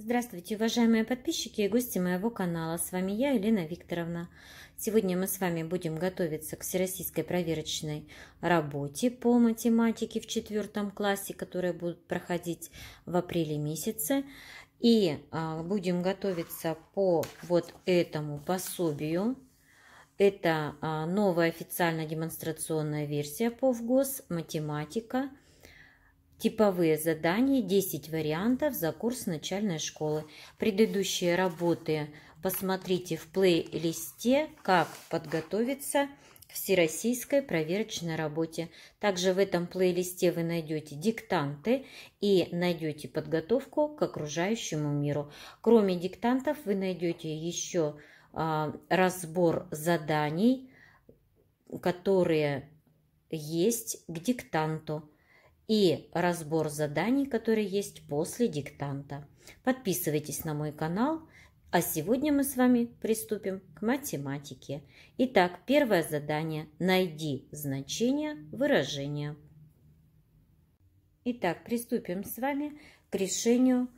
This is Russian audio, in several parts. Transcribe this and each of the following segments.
Здравствуйте, уважаемые подписчики и гости моего канала. С вами я, Елена Викторовна. Сегодня мы с вами будем готовиться к всероссийской проверочной работе по математике в четвертом классе, которая будет проходить в апреле месяце. И а, будем готовиться по вот этому пособию. Это а, новая официально демонстрационная версия по ВГОС «Математика» Типовые задания 10 вариантов за курс начальной школы. Предыдущие работы посмотрите в плейлисте «Как подготовиться к всероссийской проверочной работе». Также в этом плейлисте вы найдете диктанты и найдете подготовку к окружающему миру. Кроме диктантов вы найдете еще а, разбор заданий, которые есть к диктанту и разбор заданий, которые есть после диктанта. Подписывайтесь на мой канал, а сегодня мы с вами приступим к математике. Итак, первое задание – найди значение выражения. Итак, приступим с вами к решению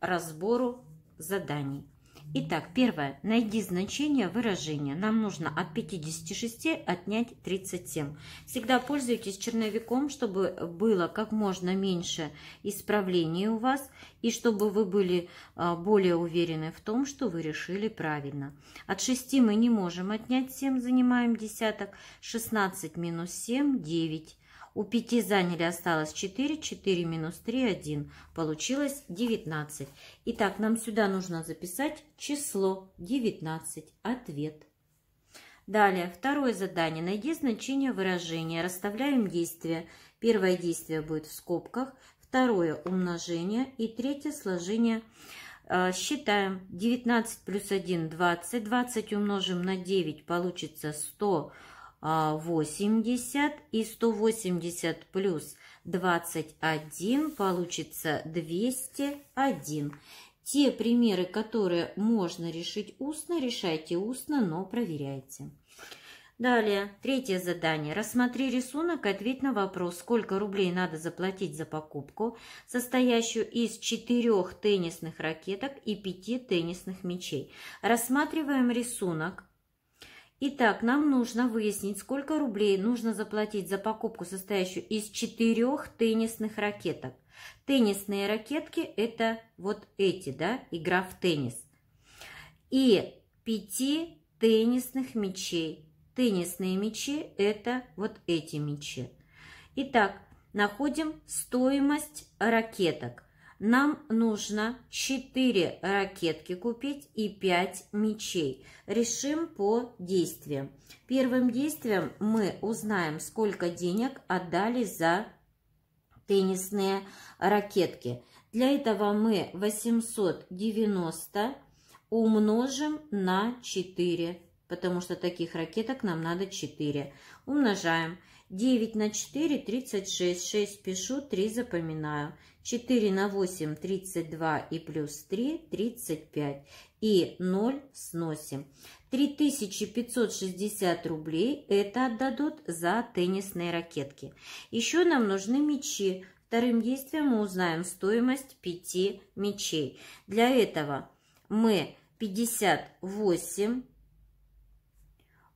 разбору заданий. Итак, первое. Найди значение выражения. Нам нужно от 56 отнять 37. Всегда пользуйтесь черновиком, чтобы было как можно меньше исправлений у вас и чтобы вы были а, более уверены в том, что вы решили правильно. От 6 мы не можем отнять 7, занимаем десяток. 16 минус 7 – 9. У 5 заняли осталось 4, 4 минус 3, 1. Получилось 19. Итак, нам сюда нужно записать число 19. Ответ. Далее, второе задание. Найди значение выражения. Расставляем действия. Первое действие будет в скобках, второе умножение и третье сложение. Э, считаем 19 плюс 1 20, 20 умножим на 9 получится 100, 80 а, и 180 плюс 21 получится 201. Те примеры, которые можно решить устно, решайте устно, но проверяйте. Далее, третье задание. Рассмотри рисунок и ответь на вопрос, сколько рублей надо заплатить за покупку, состоящую из четырех теннисных ракеток и пяти теннисных мячей. Рассматриваем рисунок Итак, нам нужно выяснить, сколько рублей нужно заплатить за покупку, состоящую из четырех теннисных ракеток. Теннисные ракетки – это вот эти, да, игра в теннис. И пяти теннисных мячей. Теннисные мячи – это вот эти мячи. Итак, находим стоимость ракеток. Нам нужно 4 ракетки купить и 5 мечей. Решим по действиям. Первым действием мы узнаем, сколько денег отдали за теннисные ракетки. Для этого мы 890 умножим на 4 потому что таких ракеток нам надо 4. Умножаем. 9 на 4 – 36. 6 пишу, 3 запоминаю. 4 на 8 – 32 и плюс 3 – 35. И 0 сносим. 3560 рублей это отдадут за теннисные ракетки. Еще нам нужны мячи. Вторым действием мы узнаем стоимость 5 мячей. Для этого мы 58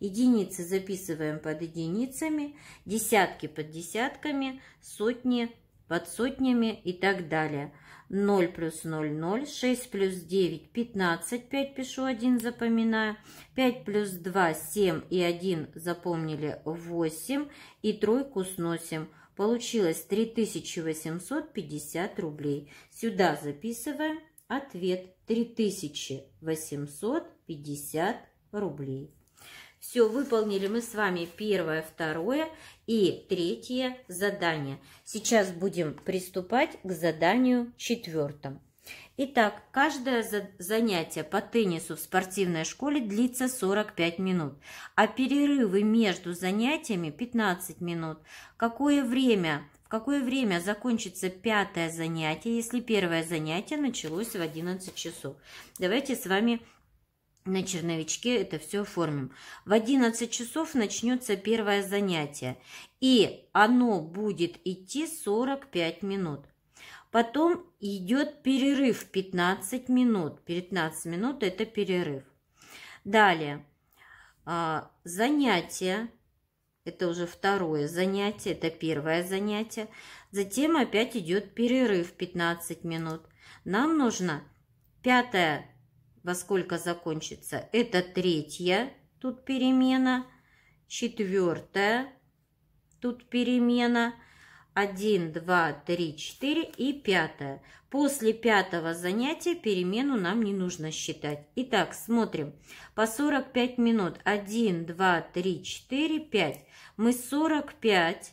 Единицы записываем под единицами, десятки под десятками, сотни под сотнями и так далее. 0 плюс 0, 0, 6 плюс 9, 15, 5 пишу, 1 запоминаю, 5 плюс 2, 7 и 1 запомнили 8 и тройку сносим. Получилось 3850 рублей. Сюда записываем ответ 3850 рублей. Все, выполнили мы с вами первое, второе и третье задание. Сейчас будем приступать к заданию четвертому. Итак, каждое занятие по теннису в спортивной школе длится 45 минут, а перерывы между занятиями 15 минут. Какое время, в какое время закончится пятое занятие, если первое занятие началось в 11 часов? Давайте с вами на черновичке это все оформим. В 11 часов начнется первое занятие, и оно будет идти 45 минут. Потом идет перерыв 15 минут. 15 минут – это перерыв. Далее, а, занятие, это уже второе занятие, это первое занятие. Затем опять идет перерыв 15 минут. Нам нужно пятое во сколько закончится. Это третья, тут перемена. Четвертая, тут перемена. один, два, три, четыре и пятая. После пятого занятия перемену нам не нужно считать. Итак, смотрим. По 45 минут. один, два, три, четыре, пять. Мы 45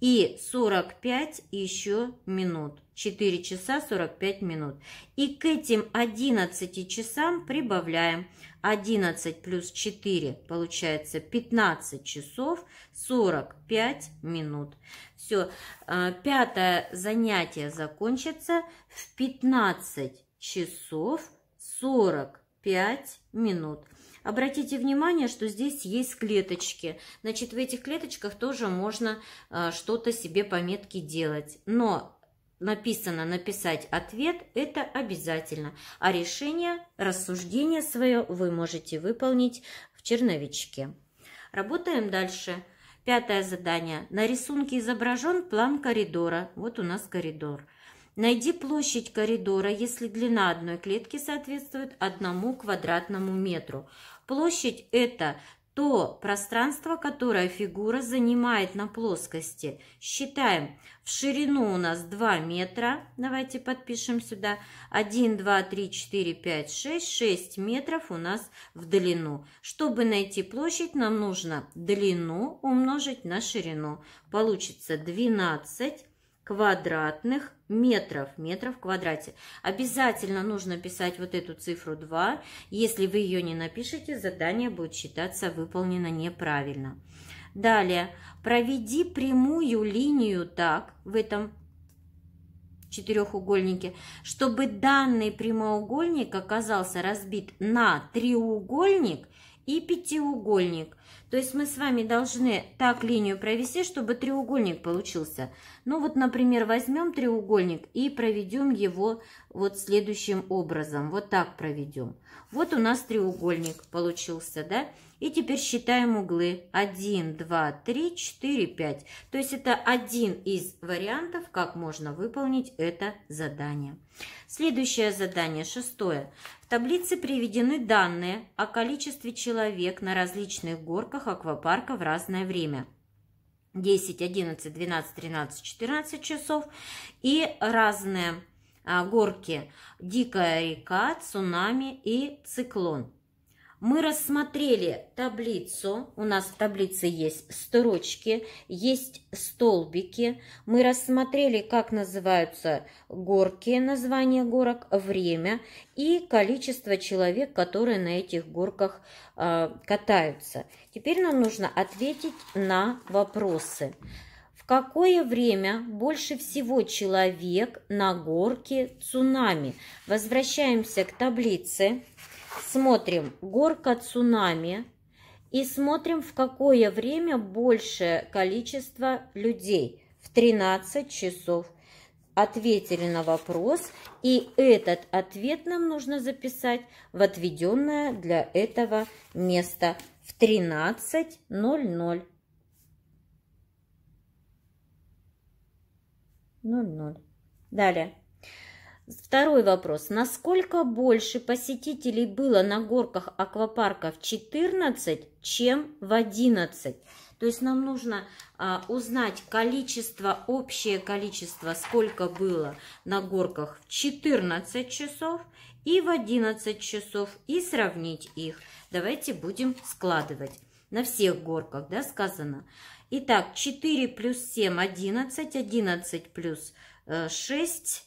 и 45 еще минут. 4 часа 45 минут. И к этим 11 часам прибавляем 11 плюс 4, получается 15 часов 45 минут. Все, э, пятое занятие закончится в 15 часов 45 минут. Обратите внимание, что здесь есть клеточки. Значит, в этих клеточках тоже можно э, что-то себе пометки делать. Но написано написать ответ, это обязательно. А решение, рассуждение свое вы можете выполнить в черновичке. Работаем дальше. Пятое задание. На рисунке изображен план коридора. Вот у нас коридор. Найди площадь коридора, если длина одной клетки соответствует одному квадратному метру. Площадь – это то пространство, которое фигура занимает на плоскости. Считаем, в ширину у нас 2 метра. Давайте подпишем сюда. 1, 2, 3, 4, 5, 6. 6 метров у нас в длину. Чтобы найти площадь, нам нужно длину умножить на ширину. Получится 12 квадратных метров, метров в квадрате. Обязательно нужно писать вот эту цифру 2. Если вы ее не напишете, задание будет считаться выполнено неправильно. Далее, проведи прямую линию так в этом четырехугольнике, чтобы данный прямоугольник оказался разбит на треугольник – и пятиугольник. То есть мы с вами должны так линию провести, чтобы треугольник получился. Ну вот, например, возьмем треугольник и проведем его вот следующим образом. Вот так проведем. Вот у нас треугольник получился, да? Да. И теперь считаем углы. 1, 2, 3, 4, 5. То есть это один из вариантов, как можно выполнить это задание. Следующее задание, шестое. В таблице приведены данные о количестве человек на различных горках аквапарка в разное время. 10, 11, 12, 13, 14 часов и разные а, горки «Дикая река», «Цунами» и «Циклон» мы рассмотрели таблицу, у нас в таблице есть строчки, есть столбики, мы рассмотрели, как называются горки, название горок, время и количество человек, которые на этих горках э, катаются. Теперь нам нужно ответить на вопросы. В какое время больше всего человек на горке цунами? Возвращаемся к таблице смотрим горка цунами и смотрим, в какое время большее количество людей. В 13 часов ответили на вопрос, и этот ответ нам нужно записать в отведенное для этого место в 13.00. ноль Далее. Второй вопрос. Насколько больше посетителей было на горках аквапарка в 14, чем в 11? То есть нам нужно а, узнать количество, общее количество, сколько было на горках в 14 часов и в 11 часов и сравнить их. Давайте будем складывать. На всех горках, да, сказано. Итак, 4 плюс 7, 11, 11 плюс 6, э,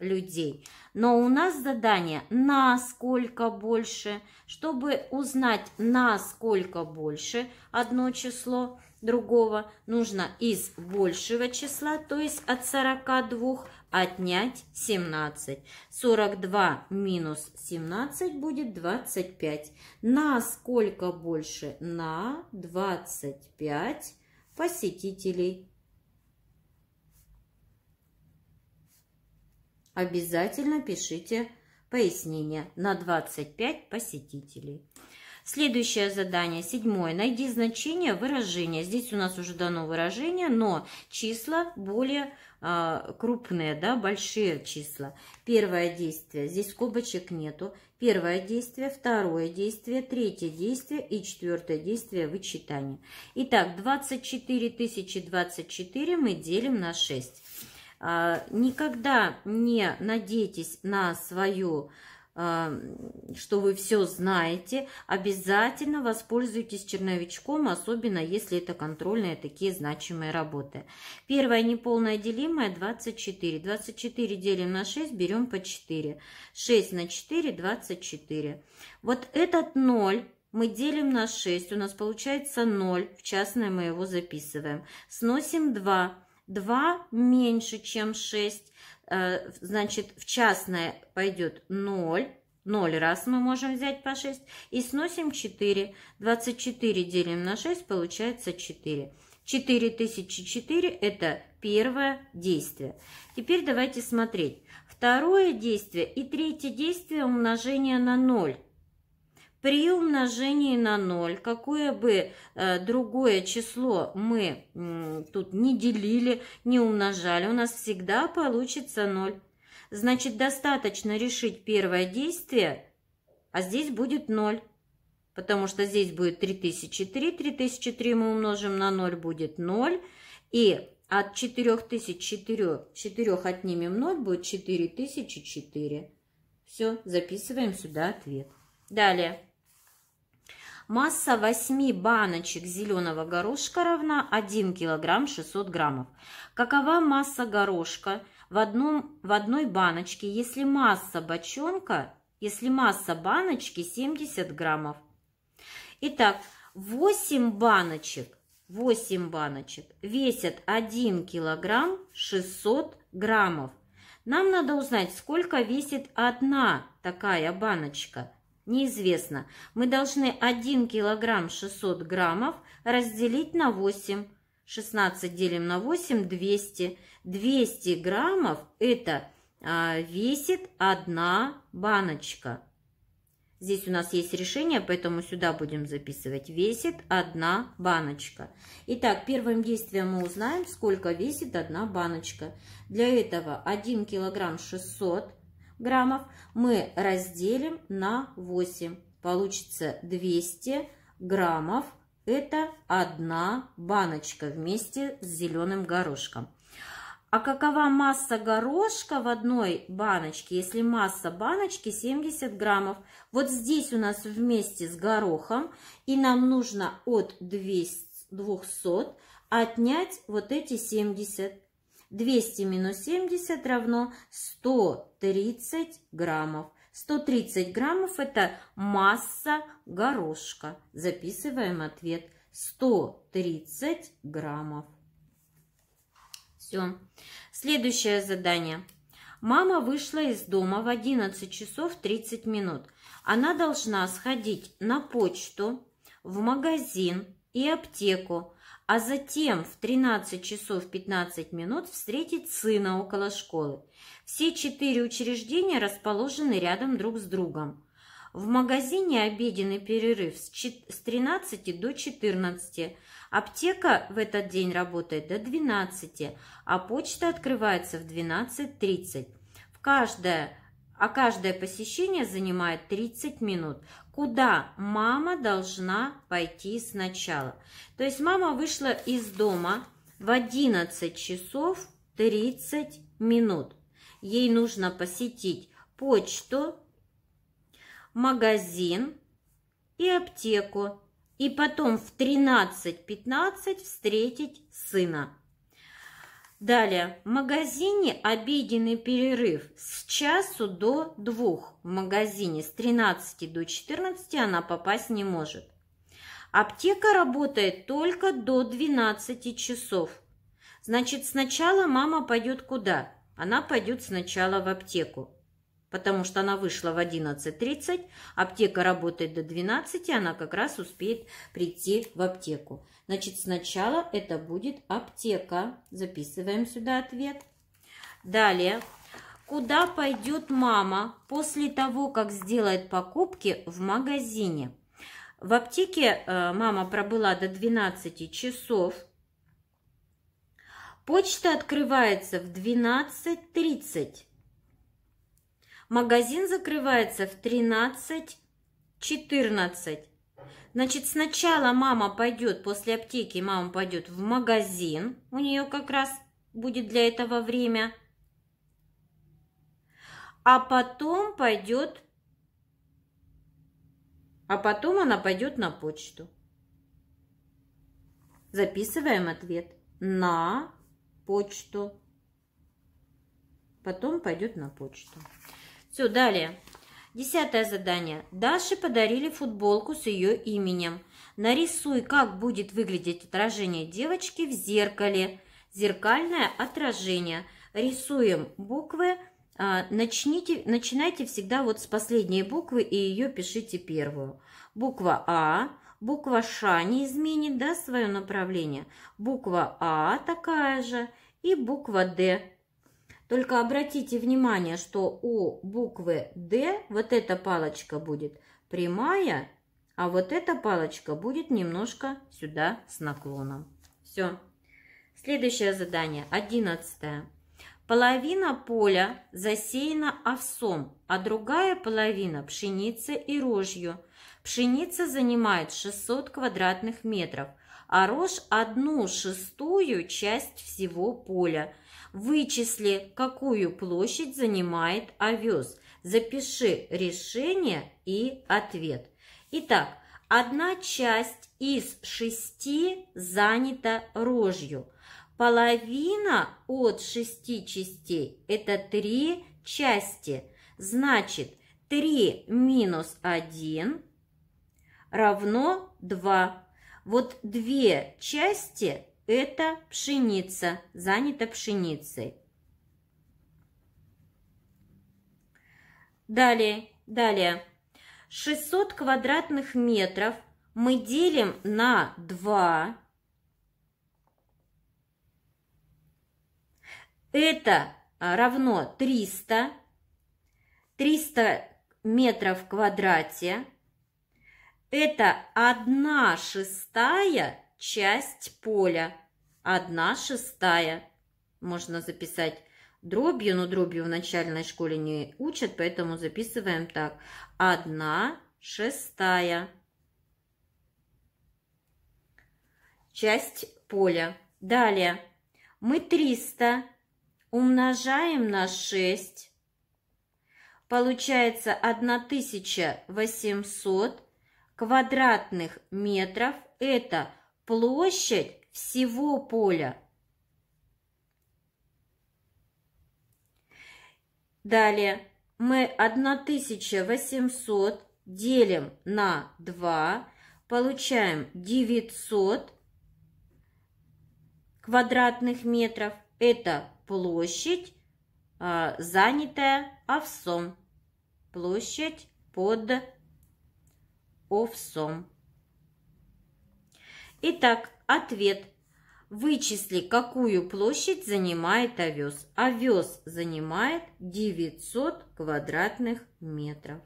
людей. Но у нас задание насколько больше. Чтобы узнать насколько больше одно число другого, нужно из большего числа, то есть от 42, отнять 17. 42 минус 17 будет 25. Насколько больше? На 25 посетителей обязательно пишите пояснение на 25 посетителей. Следующее задание, седьмое. Найди значение выражения. Здесь у нас уже дано выражение, но числа более э, крупные, да, большие числа. Первое действие. Здесь скобочек нету. Первое действие, второе действие, третье действие и четвертое действие вычитание. Итак, 24 024 мы делим на 6. А, никогда не надейтесь на свою а, что вы все знаете, обязательно воспользуйтесь черновичком, особенно если это контрольные такие значимые работы. Первое неполное делимое 24. 24 делим на 6, берем по 4. 6 на 4, 24. Вот этот 0 мы делим на 6, у нас получается 0, в частное мы его записываем. Сносим 2. 2 меньше, чем 6, э, значит, в частное пойдет 0, 0 раз мы можем взять по 6, и сносим 4. 24 делим на 6, получается 4. 4004 – это первое действие. Теперь давайте смотреть. Второе действие и третье действие умножения на 0. При умножении на 0, какое бы э, другое число мы э, тут не делили, не умножали, у нас всегда получится 0. Значит, достаточно решить первое действие, а здесь будет 0. Потому что здесь будет 3003, 3003 мы умножим на 0, будет 0. И от 4004, 4 отнимем 0, будет 4004. Все, записываем сюда ответ. Далее. Масса 8 баночек зеленого горошка равна 1 килограмм 600 граммов. Какова масса горошка в, одном, в одной баночке, если масса бочонка, если масса баночки 70 граммов? Итак, 8 баночек 8 баночек весят 1 килограмм 600 граммов. Нам надо узнать, сколько весит одна такая баночка. Неизвестно. Мы должны 1 килограмм 600 граммов разделить на 8. 16 делим на 8 – 200. 200 граммов – это а, весит одна баночка. Здесь у нас есть решение, поэтому сюда будем записывать. Весит одна баночка. Итак, первым действием мы узнаем, сколько весит одна баночка. Для этого 1 килограмм 600 граммов мы разделим на 8. Получится 200 граммов. Это одна баночка вместе с зеленым горошком. А какова масса горошка в одной баночке, если масса баночки 70 граммов? Вот здесь у нас вместе с горохом, и нам нужно от 200 отнять вот эти 70 200 минус 70 равно 130 граммов. 130 граммов – это масса горошка. Записываем ответ. 130 граммов. Все. Следующее задание. Мама вышла из дома в 11 часов 30 минут. Она должна сходить на почту, в магазин и аптеку, а затем в 13 часов 15 минут встретить сына около школы. Все четыре учреждения расположены рядом друг с другом. В магазине обеденный перерыв с 13 до 14. Аптека в этот день работает до 12, а почта открывается в 12.30. В каждое а каждое посещение занимает 30 минут. Куда мама должна пойти сначала? То есть мама вышла из дома в 11 часов 30 минут. Ей нужно посетить почту, магазин и аптеку. И потом в 13.15 встретить сына. Далее, в магазине обеденный перерыв с часу до двух. В магазине с 13 до 14 она попасть не может. Аптека работает только до 12 часов. Значит, сначала мама пойдет куда? Она пойдет сначала в аптеку потому что она вышла в 11.30, аптека работает до 12, она как раз успеет прийти в аптеку. Значит, сначала это будет аптека. Записываем сюда ответ. Далее. Куда пойдет мама после того, как сделает покупки в магазине? В аптеке э, мама пробыла до 12 часов. Почта открывается в 12.30. Магазин закрывается в 13.14. Значит, сначала мама пойдет, после аптеки мама пойдет в магазин. У нее как раз будет для этого время. А потом пойдет... А потом она пойдет на почту. Записываем ответ. На почту. Потом пойдет на почту. Все, далее. Десятое задание. Даше подарили футболку с ее именем. Нарисуй, как будет выглядеть отражение девочки в зеркале. Зеркальное отражение. Рисуем буквы. А, начните, начинайте всегда вот с последней буквы и ее пишите первую. Буква А. Буква Ш не изменит да, свое направление. Буква А такая же. И буква Д только обратите внимание, что у буквы «Д» вот эта палочка будет прямая, а вот эта палочка будет немножко сюда с наклоном. Все. Следующее задание, одиннадцатое. Половина поля засеяна овсом, а другая половина – пшеницей и рожью. Пшеница занимает 600 квадратных метров, а рожь – одну шестую часть всего поля – Вычисли, какую площадь занимает овес. Запиши решение и ответ. Итак, одна часть из шести занята рожью. Половина от шести частей – это три части. Значит, 3 минус 1 равно 2. Вот две части это пшеница, занята пшеницей. Далее, далее. 600 квадратных метров мы делим на 2. Это равно 300. 300 метров в квадрате. Это 1 шестая часть поля одна шестая. Можно записать дробью, но дробью в начальной школе не учат, поэтому записываем так. одна шестая. Часть поля. Далее. Мы 300 умножаем на 6. Получается 1800 квадратных метров. Это площадь всего поля. Далее мы 1800 делим на 2, получаем 900 квадратных метров. Это площадь, а, занятая овсом. Площадь под овсом. Итак, ответ. Вычисли, какую площадь занимает овес. Овес занимает 900 квадратных метров.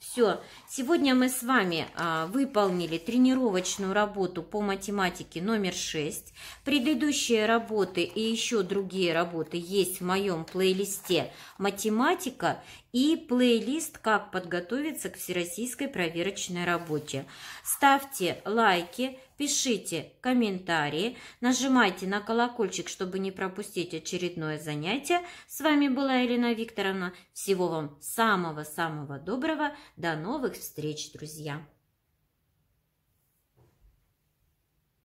Все, сегодня мы с вами а, выполнили тренировочную работу по математике номер 6. Предыдущие работы и еще другие работы есть в моем плейлисте «Математика» и плейлист «Как подготовиться к всероссийской проверочной работе». Ставьте лайки, пишите комментарии, нажимайте на колокольчик, чтобы не пропустить очередное занятие. С вами была Елена Викторовна. Всего вам самого-самого доброго. До новых встреч, друзья!